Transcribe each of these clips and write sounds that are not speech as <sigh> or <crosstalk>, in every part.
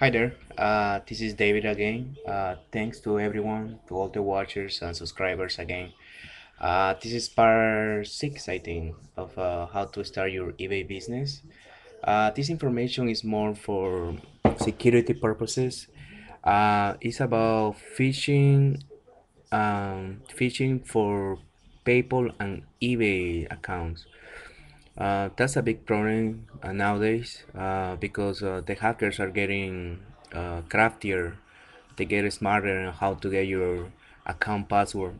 Hi there, uh, this is David again. Uh, thanks to everyone, to all the watchers and subscribers again. Uh, this is part 6, I think, of uh, how to start your eBay business. Uh, this information is more for security purposes. Uh, it's about phishing, um, phishing for PayPal and eBay accounts. Uh, that's a big problem uh, nowadays uh, because uh, the hackers are getting uh, craftier. They get smarter on how to get your account password.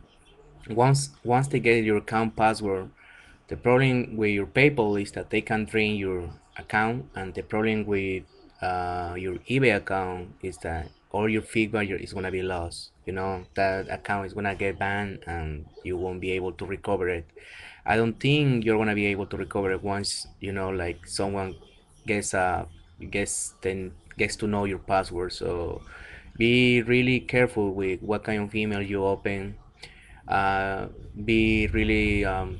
Once once they get your account password, the problem with your PayPal is that they can drain your account, and the problem with uh, your eBay account is that all your feedback is gonna be lost you know that account is gonna get banned and you won't be able to recover it i don't think you're gonna be able to recover it once you know like someone gets uh gets then gets to know your password so be really careful with what kind of email you open uh, be really um,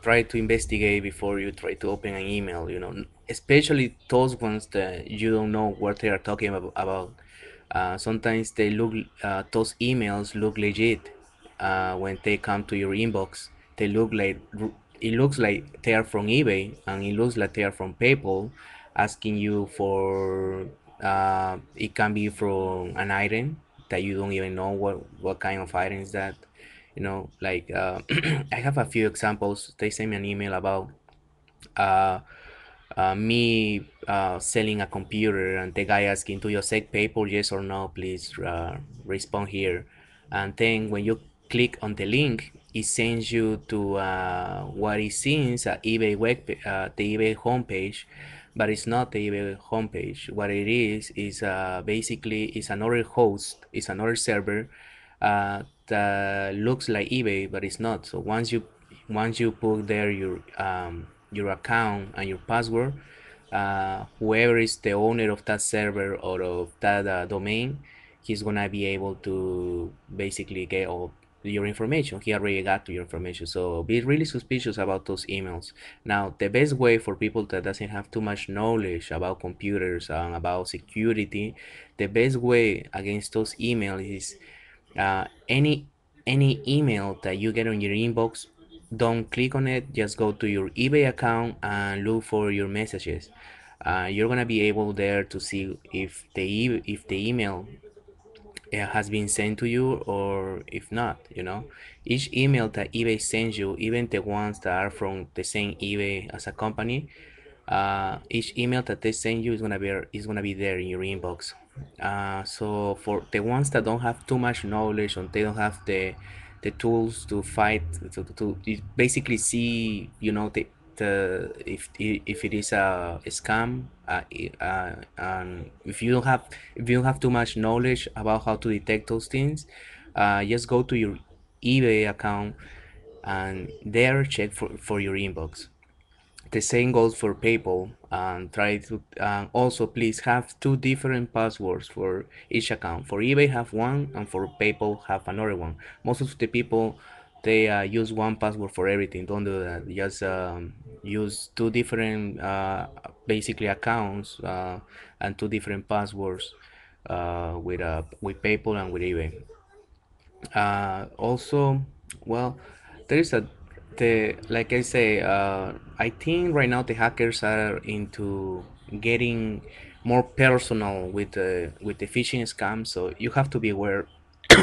try to investigate before you try to open an email you know especially those ones that you don't know what they are talking about uh, sometimes they look uh, those emails look legit uh, when they come to your inbox they look like it looks like they are from ebay and it looks like they are from paypal asking you for uh, it can be from an item that you don't even know what what kind of item is that you know like uh, <clears throat> i have a few examples they send me an email about uh, me uh, selling a computer and the guy asking, do you accept paper, Yes or no, please uh, respond here. And then when you click on the link, it sends you to uh, what it seems at eBay web, uh, the eBay homepage, but it's not the eBay homepage. What it is is basically it's another host, it's another server that looks like eBay, but it's not. So once you once you put there your um, your account and your password. Uh, whoever is the owner of that server or of that uh, domain, he's gonna be able to basically get all your information. He already got to your information. So be really suspicious about those emails. Now, the best way for people that doesn't have too much knowledge about computers and about security, the best way against those emails is uh, any any email that you get on your inbox don't click on it just go to your ebay account and look for your messages uh, you're gonna be able there to see if the e if the email eh, has been sent to you or if not you know each email that ebay sends you even the ones that are from the same ebay as a company uh, each email that they send you is gonna be is gonna be there in your inbox uh, so for the ones that don't have too much knowledge or they don't have the the tools to fight to, to basically see you know the, the if if it is a, a scam uh, uh, and if you don't have if you don't have too much knowledge about how to detect those things uh, just go to your ebay account and there check for, for your inbox the same goals for PayPal and try to uh, also please have two different passwords for each account for eBay have one and for PayPal have another one most of the people they uh, use one password for everything don't do that just um, use two different uh, basically accounts uh, and two different passwords uh, with uh, with PayPal and with eBay also well there is a the like I say, uh, I think right now the hackers are into getting more personal with the with the phishing scam. So you have to be aware. <coughs>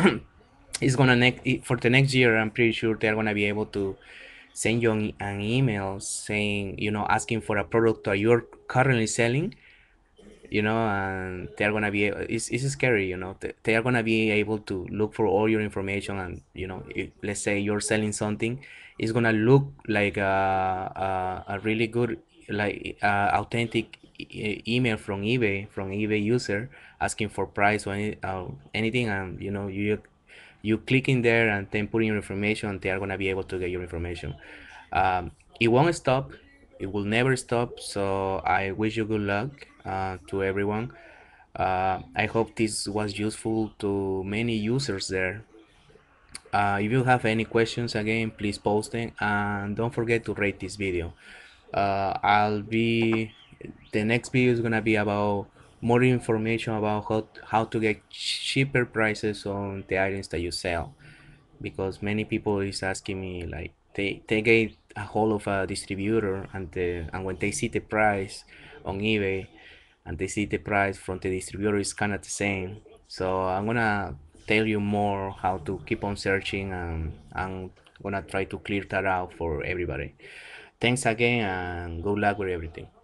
it's gonna next for the next year. I'm pretty sure they're gonna be able to send you an, email saying you know asking for a product that you're currently selling you know and they're gonna be it's, it's scary you know they are gonna be able to look for all your information and you know if, let's say you're selling something is gonna look like a, a, a really good like uh, authentic e email from eBay from eBay user asking for price or any, uh, anything and you know you you click in there and then put in your information they are gonna be able to get your information um, it won't stop it will never stop so I wish you good luck uh, to everyone uh, I hope this was useful to many users there uh, if you have any questions again, please post them and don't forget to rate this video. Uh, I'll be, the next video is gonna be about more information about how, how to get cheaper prices on the items that you sell. Because many people is asking me like, they, they get a hold of a distributor and, the, and when they see the price on eBay, and they see the price from the distributor is kind of the same so i'm gonna tell you more how to keep on searching and I'm gonna try to clear that out for everybody. Thanks again and good luck with everything.